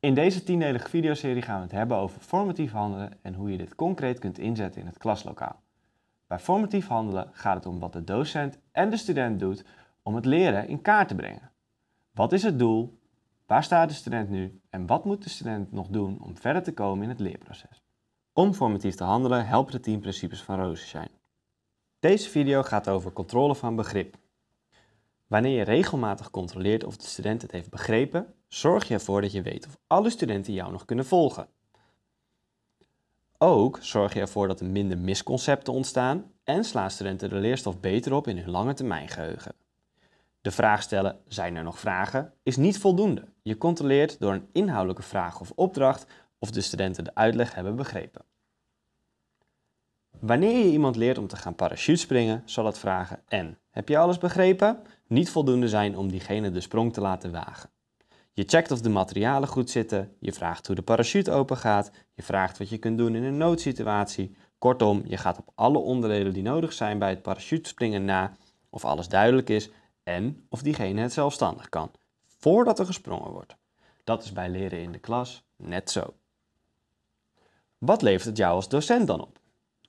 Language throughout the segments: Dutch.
In deze tiendelige videoserie gaan we het hebben over formatief handelen en hoe je dit concreet kunt inzetten in het klaslokaal. Bij formatief handelen gaat het om wat de docent en de student doet om het leren in kaart te brengen. Wat is het doel? Waar staat de student nu? En wat moet de student nog doen om verder te komen in het leerproces? Om formatief te handelen helpen de 10 principes van zijn. Deze video gaat over controle van begrip. Wanneer je regelmatig controleert of de student het heeft begrepen, zorg je ervoor dat je weet of alle studenten jou nog kunnen volgen. Ook zorg je ervoor dat er minder misconcepten ontstaan en slaan studenten de leerstof beter op in hun lange termijn geheugen. De vraag stellen, zijn er nog vragen, is niet voldoende. Je controleert door een inhoudelijke vraag of opdracht of de studenten de uitleg hebben begrepen. Wanneer je iemand leert om te gaan parachutespringen, zal het vragen en heb je alles begrepen? niet voldoende zijn om diegene de sprong te laten wagen. Je checkt of de materialen goed zitten, je vraagt hoe de parachute open gaat, je vraagt wat je kunt doen in een noodsituatie. Kortom, je gaat op alle onderdelen die nodig zijn bij het parachutespringen na of alles duidelijk is en of diegene het zelfstandig kan, voordat er gesprongen wordt. Dat is bij leren in de klas net zo. Wat levert het jou als docent dan op?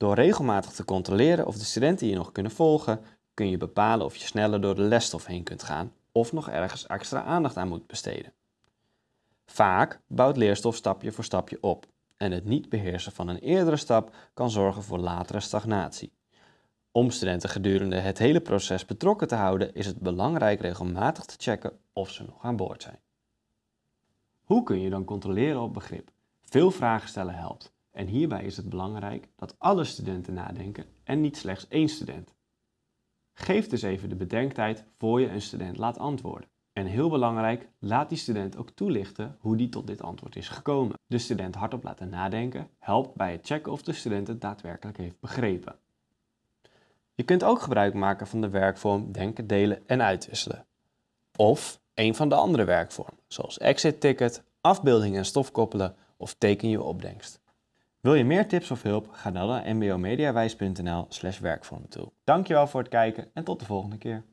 Door regelmatig te controleren of de studenten je nog kunnen volgen, kun je bepalen of je sneller door de lesstof heen kunt gaan of nog ergens extra aandacht aan moet besteden. Vaak bouwt leerstof stapje voor stapje op en het niet beheersen van een eerdere stap kan zorgen voor latere stagnatie. Om studenten gedurende het hele proces betrokken te houden, is het belangrijk regelmatig te checken of ze nog aan boord zijn. Hoe kun je dan controleren op begrip? Veel vragen stellen helpt. En hierbij is het belangrijk dat alle studenten nadenken en niet slechts één student. Geef dus even de bedenktijd voor je een student laat antwoorden. En heel belangrijk, laat die student ook toelichten hoe die tot dit antwoord is gekomen. De student hardop laten nadenken helpt bij het checken of de student het daadwerkelijk heeft begrepen. Je kunt ook gebruik maken van de werkvorm denken, delen en uitwisselen. Of een van de andere werkvormen, zoals exit ticket, afbeelding en stof koppelen of teken je opdenkst. Wil je meer tips of hulp? Ga dan naar mbomediawijs.nl slash werkvormtool. Dankjewel voor het kijken en tot de volgende keer.